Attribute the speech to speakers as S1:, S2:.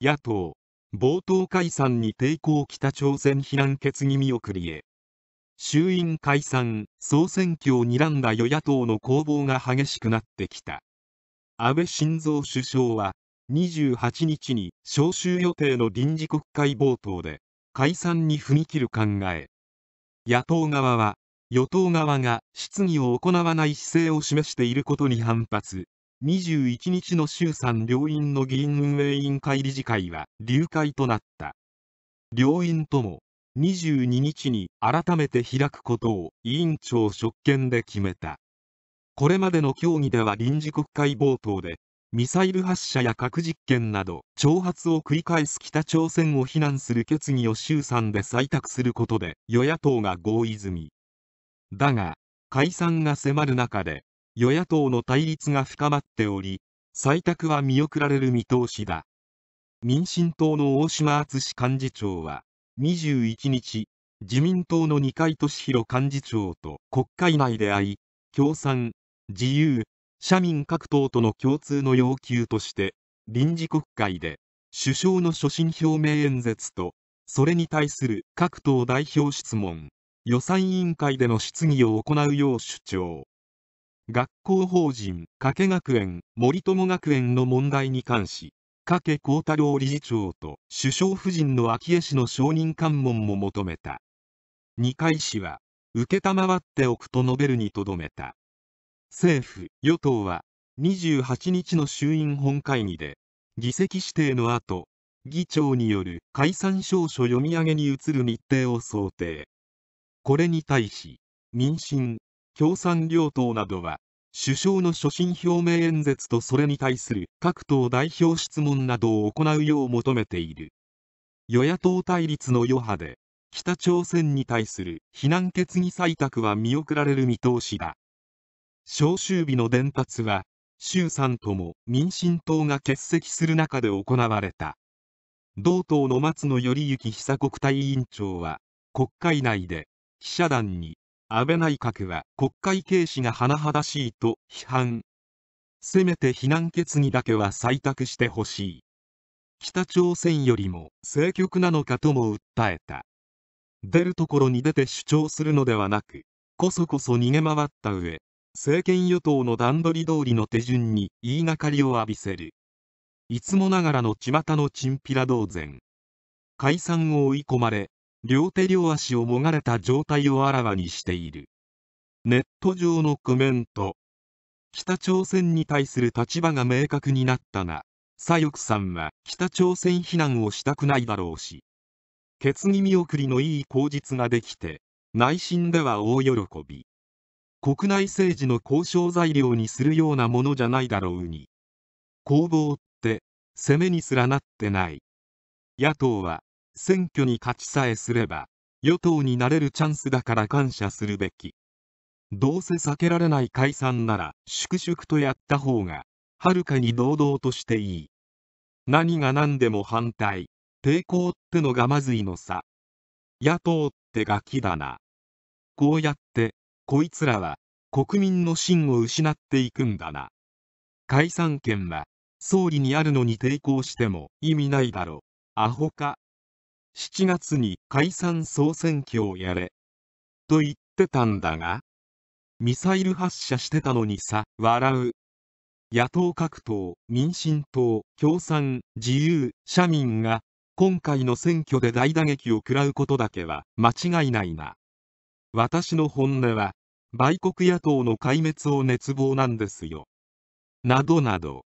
S1: 野党冒頭解散に抵抗北朝鮮非難決議見送りへ衆院解散総選挙を睨んだ与野党の攻防が激しくなってきた安倍晋三首相は28日に召集予定の臨時国会冒頭で解散に踏み切る考え野党側は与党側が質疑を行わない姿勢を示していることに反発21日の衆参両院の議員運営委員会理事会は流会となった両院とも22日に改めて開くことを委員長職権で決めたこれまでの協議では臨時国会冒頭でミサイル発射や核実験など挑発を繰り返す北朝鮮を非難する決議を衆参で採択することで与野党が合意済みだが解散が迫る中で与野党の対立が深まっており採択は見送られる見通しだ民進党の大島敦幹事長は21日自民党の二階俊博幹事長と国会内で会い共産自由社民各党との共通の要求として臨時国会で首相の所信表明演説とそれに対する各党代表質問予算委員会での質疑を行うよう主張学校法人、加計学園、森友学園の問題に関し、加計幸太郎理事長と首相夫人の昭恵氏の承認喚問も求めた。二階氏は、承っておくと述べるにとどめた。政府、与党は、28日の衆院本会議で、議席指定の後、議長による解散証書読み上げに移る日程を想定。これに対し、民進、共産両党などは首相の所信表明演説とそれに対する各党代表質問などを行うよう求めている与野党対立の余波で北朝鮮に対する非難決議採択は見送られる見通しだ召集日の伝達は衆参とも民進党が欠席する中で行われた同党の松野頼之久国対委員長は国会内で記者団に安倍内閣は国会軽視が甚だしいと批判。せめて非難決議だけは採択してほしい。北朝鮮よりも政局なのかとも訴えた。出るところに出て主張するのではなく、こそこそ逃げ回った上、政権与党の段取り通りの手順に言いがかりを浴びせる。いつもながらの巷のチンピラ同然。解散を追い込まれ、両手両足をもがれた状態をあらわにしている。ネット上のコメント。北朝鮮に対する立場が明確になったが、左翼さんは北朝鮮非難をしたくないだろうし、決議見送りのいい口実ができて、内心では大喜び。国内政治の交渉材料にするようなものじゃないだろうに。攻防って、攻めにすらなってない。野党は、選挙に勝ちさえすれば与党になれるチャンスだから感謝するべきどうせ避けられない解散なら粛々とやった方がはるかに堂々としていい何が何でも反対抵抗ってのがまずいのさ野党ってガキだなこうやってこいつらは国民の信を失っていくんだな解散権は総理にあるのに抵抗しても意味ないだろアホか7月に解散総選挙をやれ。と言ってたんだが、ミサイル発射してたのにさ、笑う。野党各党、民進党、共産、自由、社民が、今回の選挙で大打撃を食らうことだけは間違いないな。私の本音は、売国野党の壊滅を熱望なんですよ。などなど。